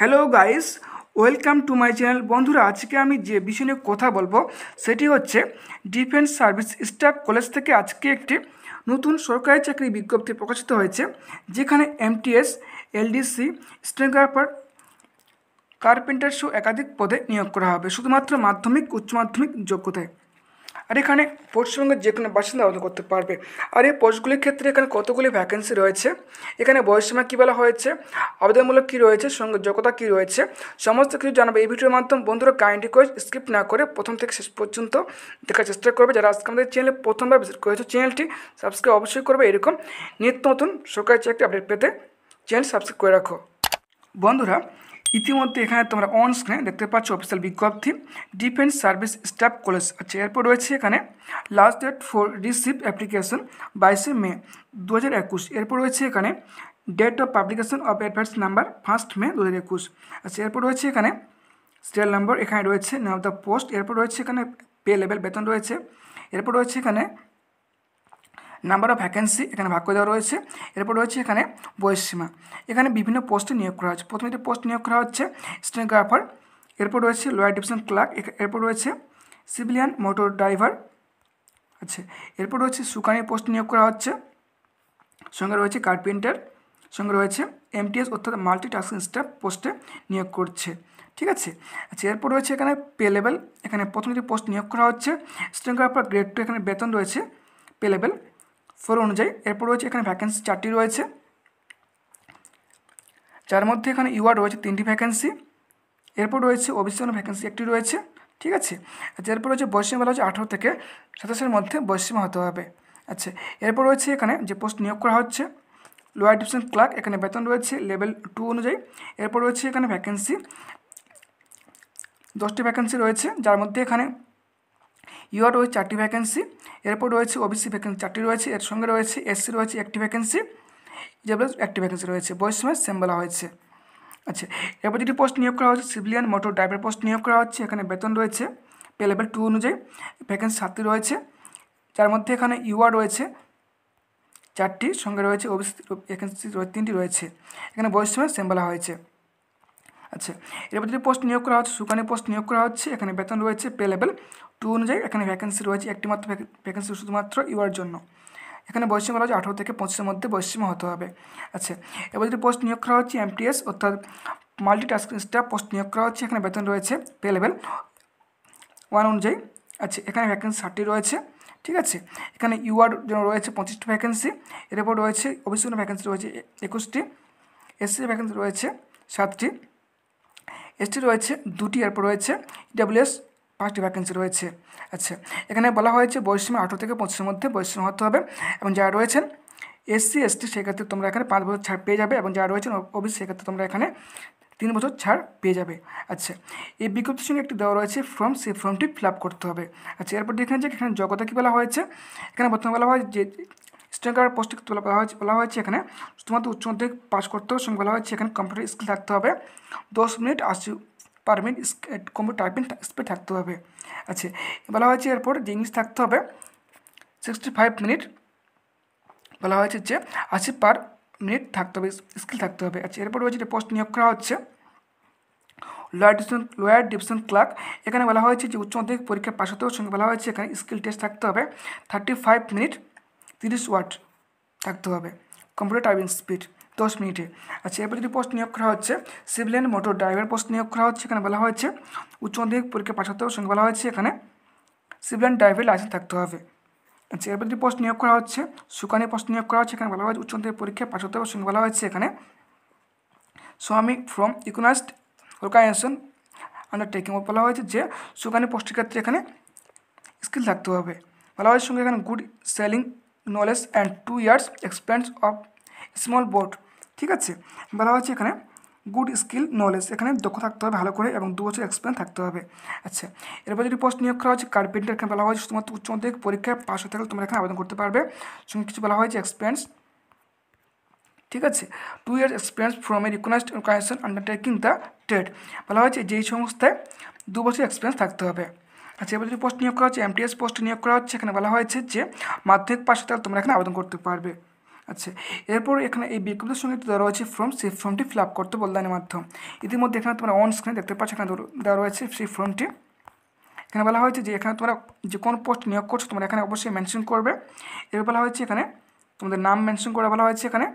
hello guys welcome to my channel বন্ধুরা আজকে আমি যে বিষয় নিয়ে কথা বলবো সেটি হচ্ছে ডিফেন্স সার্ভিস স্টাফ কলেজ থেকে আজকে একটি নতুন সরকারি চাকরি বিজ্ঞপ্তি প্রকাশিত হয়েছে যেখানে এমটিএস এলডিসি স্টেনোগ্রাফার কার্পেন্টার সহ একাধিক পদে নিয়োগ করা হবে শুধুমাত্র মাধ্যমিক উচ্চ মাধ্যমিক যোগ্যতায় আর এখানে পশ্চিমবঙ্গের যে কোনো বাসিন্দা আবেদন করতে পারবে আর এই পোস্টগুলির ক্ষেত্রে এখানে কতগুলি ভ্যাকেন্সি রয়েছে এখানে বয়সীমা কী বলা হয়েছে আবেদনমূলক কী রয়েছে সঙ্গে যোগ্যতা কী রয়েছে সমস্ত কিছু জানাবে এই ভিডিওর মাধ্যমে বন্ধুরা কাইন্ডলি করে স্কিপ না করে প্রথম থেকে শেষ পর্যন্ত দেখার চেষ্টা করবে যারা আজকে আমাদের চ্যানেলে প্রথমবার ভিজিট করেছে চ্যানেলটি সাবস্ক্রাইব অবশ্যই করবে এরকম নিত্য নতুন সরকারি চাকরি আপডেট পেতে চ্যানেল সাবস্ক্রাইব করে রাখো বন্ধুরা ইতিমধ্যে এখানে তোমরা অন স্ক্রিনে দেখতে পাচ্ছ অফিসিয়াল বিজ্ঞপ্তি ডিফেন্স সার্ভিস স্টাফ কলেজ আচ্ছা এরপর রয়েছে এখানে last date for receive application বাইশে মে দু হাজার একুশ এরপর রয়েছে এখানে date of publication of advert number first মে দু হাজার একুশ আচ্ছা এরপর রয়েছে এখানে সিরিয়াল নাম্বার এখানে রয়েছে নেম অফ দ্য পোস্ট এরপর রয়েছে এখানে পে লেভেল বেতন রয়েছে এরপর রয়েছে এখানে নাম্বার অফ ভ্যাকেন্সি এখানে ভাগ করে দেওয়া রয়েছে এরপর রয়েছে এখানে বয়সসীমা এখানে বিভিন্ন পোস্টে নিয়োগ করা হচ্ছে প্রথমে পোস্ট নিয়োগ করা হচ্ছে স্টেনোগ্রাফার এরপর রয়েছে লয়ার ডিভিশন ক্লার্ক এরপর রয়েছে সিভিলিয়ান মোটর ড্রাইভার আচ্ছা এরপর রয়েছে সুকানি পোস্ট নিয়োগ করা হচ্ছে সঙ্গে রয়েছে কার্পেন্টার সঙ্গে রয়েছে এমটিএস অর্থাৎ মাল্টি টাস্কিং স্টাফ পোস্টে নিয়োগ করছে ঠিক আছে আচ্ছা এরপর রয়েছে এখানে পে লেভেল এখানে প্রথম যে পোস্ট নিয়োগ করা হচ্ছে স্টেনোগ্রাফার গ্রেড টু এখানে বেতন রয়েছে পে লেভেল ফোর অনুযায়ী এরপর রয়েছে এখানে ভ্যাকেন্সি চারটি রয়েছে যার মধ্যে এখানে ইউআর রয়েছে তিনটি ভ্যাকেন্সি এরপর রয়েছে ওবিসি ভ্যাকেন্সি একটি রয়েছে ঠিক আছে আচ্ছা এরপর রয়েছে বয়সীমা বলা হচ্ছে আঠারো থেকে সাতাশের মধ্যে বৈশিমা হতে হবে আচ্ছা এরপর রয়েছে এখানে যে পোস্ট নিয়োগ করা হচ্ছে লোয়ার ডিভিশন ক্লার্ক এখানে বেতন রয়েছে লেভেল টু অনুযায়ী এরপর রয়েছে এখানে ভ্যাকেন্সি দশটি ভ্যাকেন্সি রয়েছে যার মধ্যে এখানে ইউআর রয়েছে চারটি ভ্যাকেন্সি এরপর রয়েছে ওবিসি ভ্যাকেন্সি চারটি রয়েছে এর সঙ্গে রয়েছে এসসি রয়েছে একটি ভ্যাকেন্সি ইডাব্লিউএস e একটি ভ্যাকেন্সি রয়েছে বয়সীমা সেম বলা হয়েছে আচ্ছা এরপর যেটি পোস্ট নিয়োগ করা হচ্ছে সিভিলিয়ান মোটর ড্রাইভার পোস্ট নিয়োগ করা হচ্ছে এখানে বেতন রয়েছে পে লেভেল টু অনুযায়ী ভ্যাকেন্সি সাতটি রয়েছে যার মধ্যে এখানে ইউআর রয়েছে চারটি সঙ্গে রয়েছে ওবিসি ভ্যাকেন্সি তিনটি রয়েছে এখানে বয়সীমা সেম বলা হয়েছে আচ্ছা এরপর যদি পোস্ট নিয়োগ করা হচ্ছে সুকানি পোস্ট নিয়োগ করা হচ্ছে এখানে বেতন রয়েছে পে লেভেল টু অনুযায়ী এখানে ভ্যাকেন্সি রয়েছে একটি মাত্র ভ্যাকেন্সি শুধুমাত্র ইউয়ার জন্য এখানে বয়সীমা রয়েছে আঠারো থেকে পঁচিশের মধ্যে বয়সীমা হতে হবে আচ্ছা এবার যদি পোস্ট নিয়োগ করা হচ্ছে এমটিএস অর্থাৎ মাল্টিটাস্কিং স্টাফ পোস্ট নিয়োগ করা হচ্ছে এখানে বেতন রয়েছে পে লেভেল ওয়ান অনুযায়ী আচ্ছা এখানে ভ্যাকেন্সি ষাটটি রয়েছে ঠিক আছে এখানে ইউআর জন্য রয়েছে পঁচিশটি ভ্যাকেন্সি এরপর রয়েছে অফিস ভ্যাকেন্সি রয়েছে একুশটি এসসি ভ্যাকেন্সি রয়েছে সাতটি এসটি রয়েছে দুটি এরপর রয়েছে ডাব্লিউএস e পাঁচটি ভ্যাকেন্সি রয়েছে আচ্ছা এখানে বলা হয়েছে বয়সীমা আঠেরো থেকে পঁচিশের মধ্যে বয়সীমা হতে হবে এবং যারা রয়েছেন এসসি এসটি সেক্ষেত্রে তোমরা এখানে পাঁচ বছর ছাড় পেয়ে যাবে এবং যারা রয়েছেন ওবিসি সেক্ষেত্রে তোমরা এখানে তিন বছর ছাড় পেয়ে যাবে আচ্ছা এই বিজ্ঞপ্তির সঙ্গে একটি দেওয়া রয়েছে ফর্ম সেই ফর্মটি ফিল আপ করতে হবে আচ্ছা এরপর দেখেন যে এখানে যোগ্যতা কী বলা হয়েছে এখানে বর্তমানে বলা হয় যে শ্রেণীকার পোস্টে তোলা বলা হয়েছে বলা হয়েছে এখানে শুধুমাত্র উচ্চ মাধ্যমিক পাস করতে হবে বলা হয়েছে এখানে কম্পিউটার স্কিল থাকতে হবে দশ মিনিট আশি per minute computer typing speed থাকতে হবে আচ্ছা বলা হয়েছে এরপর যে ইংলিশ থাকতে হবে সিক্সটি ফাইভ মিনিট বলা হয়েছে যে আশি পার মিনিট থাকতে হবে স্কিল থাকতে হবে আচ্ছা এরপর রয়েছে পোস্ট নিয়োগ করা হচ্ছে lower division lower division clerk এখানে বলা হয়েছে যে উচ্চ মাধ্যমিক পরীক্ষা পাশ হতেও সঙ্গে বলা হয়েছে এখানে স্কিল টেস্ট থাকতে হবে থার্টি ফাইভ মিনিট তিরিশ ওয়াট থাকতে হবে কম্পিউটার টাইপিং স্পিড দশ মিনিটে আচ্ছা এরপর যদি পোস্ট নিয়োগ করা হচ্ছে সিভিলিয়ান মোটর ড্রাইভার পোস্ট নিয়োগ করা হচ্ছে এখানে বলা হয়েছে উচ্চ মাধ্যমিক পরীক্ষা পাশ হতে সঙ্গে বলা হয়েছে এখানে সিভিলিয়ান ড্রাইভার লাইসেন্স থাকতে হবে আচ্ছা এরপর যদি পোস্ট নিয়োগ করা হচ্ছে সুকানি পোস্ট নিয়োগ করা হচ্ছে এখানে বলা হয়েছে উচ্চ মাধ্যমিক পরীক্ষা পাশ হতে সঙ্গে বলা হয়েছে এখানে স্বামী ফ্রম ইকোনমিস্ট অর্গানাইজেশন আন্ডারটেকিং বলা হয়েছে যে সুকানি পোস্টের ক্ষেত্রে এখানে স্কিল থাকতে হবে বলা হয়েছে সঙ্গে এখানে good sailing knowledge and two years expense of small boat ঠিক আছে বলা হচ্ছে এখানে গুড স্কিল নলেজ এখানে দক্ষ থাকতে হবে ভালো করে এবং দু বছর এক্সপিরিয়েন্স থাকতে হবে আচ্ছা এরপর যদি পোস্ট নিয়োগ করা হয়েছে কার্পেন্টার এখানে বলা হয়েছে তোমার উচ্চ মাধ্যমিক পরীক্ষায় পাশ হতে গেলে তোমরা এখানে আবেদন করতে পারবে সঙ্গে কিছু বলা হয়েছে এক্সপিরিয়েন্স ঠিক আছে two years experience from a recognized organization undertaking the trade বলা হয়েছে যেই সংস্থায় দু বছর এক্সপিরিয়েন্স থাকতে হবে আচ্ছা এবার যদি পোস্ট নিয়োগ করা হচ্ছে এমটিএস পোস্ট নিয়োগ করা হচ্ছে এখানে বলা হয়েছে যে মাধ্যমিক পাশে তাহলে তোমরা এখানে আবেদন করতে পারবে আচ্ছা এরপর এখানে এই বিজ্ঞপ্তির সঙ্গে দেওয়া রয়েছে ফর্ম সেই ফর্মটি ফিল আপ করতে বললেন মাধ্যম ইতিমধ্যে এখানে তোমরা অন স্ক্রিনে দেখতে পাচ্ছ এখানে দেওয়া রয়েছে সেই ফর্মটি এখানে বলা হয়েছে যে এখানে তোমরা যে কোন পোস্ট নিয়োগ করছো তোমরা এখানে অবশ্যই মেনশন করবে এরপর বলা হয়েছে এখানে তোমাদের নাম মেনশন করে বলা হয়েছে এখানে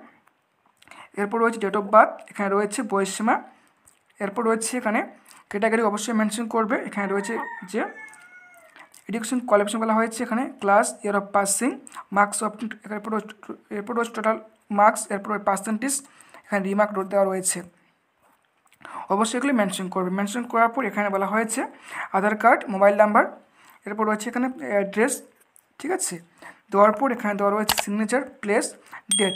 এরপর রয়েছে ডেট অফ বার্থ এখানে রয়েছে বয়সীমা এরপর রয়েছে এখানে ক্যাটাগরি অবশ্যই মেনশন করবে এখানে রয়েছে যে রিডাকশন কোয়ালিফিকেশন বলা হয়েছে এখানে class year of passing marks of এরপর টোটাল মার্কস এরপর পার্সেন্টেজ এখানে রিমার্ক রোড দেওয়া রয়েছে অবশ্যই এগুলি মেনশন করবে মেনশন করার পর এখানে বলা হয়েছে আধার কার্ড মোবাইল নাম্বার এরপর রয়েছে এখানে অ্যাড্রেস ঠিক আছে দেওয়ার পর এখানে দেওয়া রয়েছে সিগনেচার প্লেস ডেট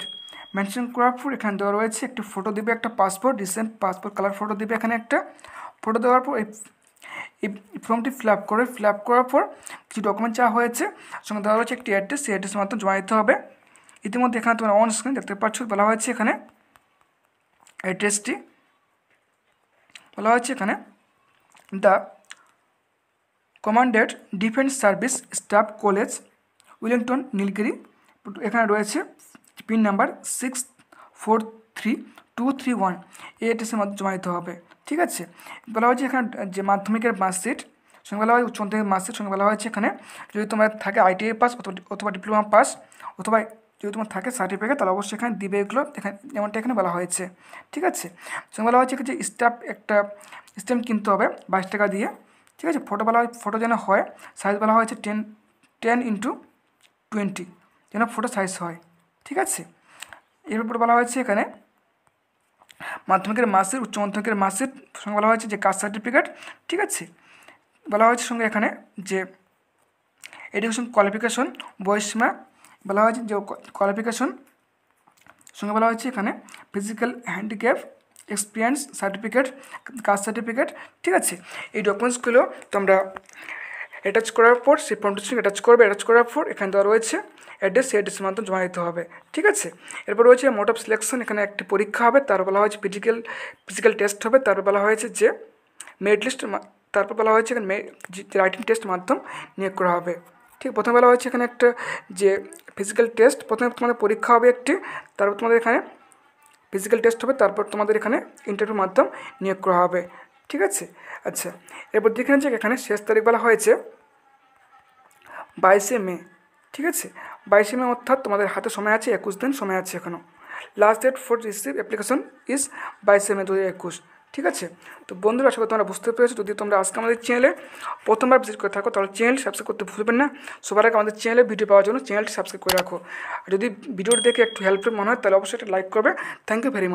মেনশন করার পর এখানে দেওয়া রয়েছে একটি ফটো দেবে একটা passport recent passport colour photo দেবে এখানে একটা ফটো দেওয়ার পর এই ফর্মটি ফিল আপ করে ফিল আপ করার পর কিছু ডকুমেন্ট চাওয়া হয়েছে সঙ্গে দেওয়া হচ্ছে একটি অ্যাড্রেস সেই অ্যাড্রেসের মাধ্যমে জমা দিতে হবে ইতিমধ্যে এখানে তোমরা অন স্ক্রিন দেখতে পাচ্ছ বলা হয়েছে এখানে অ্যাড্রেসটি বলা হয়েছে এখানে the commanded defence service staff college Wellington Nilgiri এখানে রয়েছে pin number six four three two three one এই মাধ্যমে জমা দিতে হবে ঠিক আছে বলা হয়েছে এখানে যে মাধ্যমিকের মার্কশিট সঙ্গে বলা হয় উচ্চ মাধ্যমিক মার্কশিট সঙ্গে বলা হয়েছে এখানে যদি তোমার থাকে আইটিআই পাস অথবা ডিপ্লোমা পাস অথবা যদি তোমার থাকে সার্টিফিকেট তাহলে অবশ্যই এখানে দিবে এগুলো এখানে যেমনটা এখানে বলা হয়েছে ঠিক আছে সঙ্গে বলা হয়েছে যে স্টাফ একটা স্ট্যাম্প কিনতে হবে বাইশ টাকা দিয়ে ঠিক আছে ফটো বলা হয় ফটো যেন হয় সাইজ বলা হয়েছে টেন টেন ইন্টু টোয়েন্টি যেন ফটো সাইজ হয় ঠিক আছে এর এরপর বলা হয়েছে এখানে মাধ্যমিকের মাসের উচ্চ মাধ্যমিকের মাসের সঙ্গে বলা হয়েছে যে কাস্ট সার্টিফিকেট ঠিক আছে বলা হয়েছে সঙ্গে এখানে যে এডুকেশন কোয়ালিফিকেশন বয়সীমা বলা হয়েছে যে কোয়ালিফিকেশন সঙ্গে বলা হয়েছে এখানে physical handicap experience certificate caste certificate ঠিক আছে এই ডকুমেন্টসগুলো তোমরা অ্যাটাচ করার পর সেই ফর্মটি স্ট্রিং অ্যাটাচ করবে অ্যাটাচ করার পর এখানে দেওয়া রয়েছে অ্যাড্রেস সেই অ্যাড্রেসের মাধ্যমে জমা দিতে হবে ঠিক আছে এরপর রয়েছে মোট অফ সিলেকশন এখানে একটি পরীক্ষা হবে তার বলা হয়েছে ফিজিক্যাল ফিজিক্যাল টেস্ট হবে তারপর বলা হয়েছে যে মেরিট লিস্ট তারপর বলা হয়েছে এখানে রাইটিং টেস্ট মাধ্যম নিয়োগ করা হবে ঠিক প্রথমে বলা হয়েছে এখানে একটা যে ফিজিক্যাল টেস্ট প্রথমে তোমাদের পরীক্ষা হবে একটি তারপর তোমাদের এখানে ফিজিক্যাল টেস্ট হবে তারপর তোমাদের এখানে ইন্টারভিউর মাধ্যম নিয়োগ করা হবে ঠিক আছে আচ্ছা এরপর দেখে নিচ্ছে এখানে শেষ তারিখ বলা হয়েছে বাইশে মে ঠিক আছে বাইশে মে অর্থাৎ তোমাদের হাতে সময় আছে একুশ দিন সময় আছে এখনও last date for receive application is বাইশে মে দু হাজার একুশ ঠিক আছে তো বন্ধুরা আশা করি তোমরা বুঝতে পেরেছো যদি তোমরা আজকে আমাদের চ্যানেলে প্রথমবার ভিজিট করে থাকো তাহলে চ্যানেল সাবস্ক্রাইব করতে ভুলবেন না সবার আগে আমাদের চ্যানেলে ভিডিও পাওয়ার জন্য চ্যানেলটি সাবস্ক্রাইব করে রাখো আর যদি ভিডিওটি দেখে একটু হেল্পফুল মনে হয় তাহলে অবশ্যই একটা লাইক করবে থ্যাংক ইউ ভেরি মাচ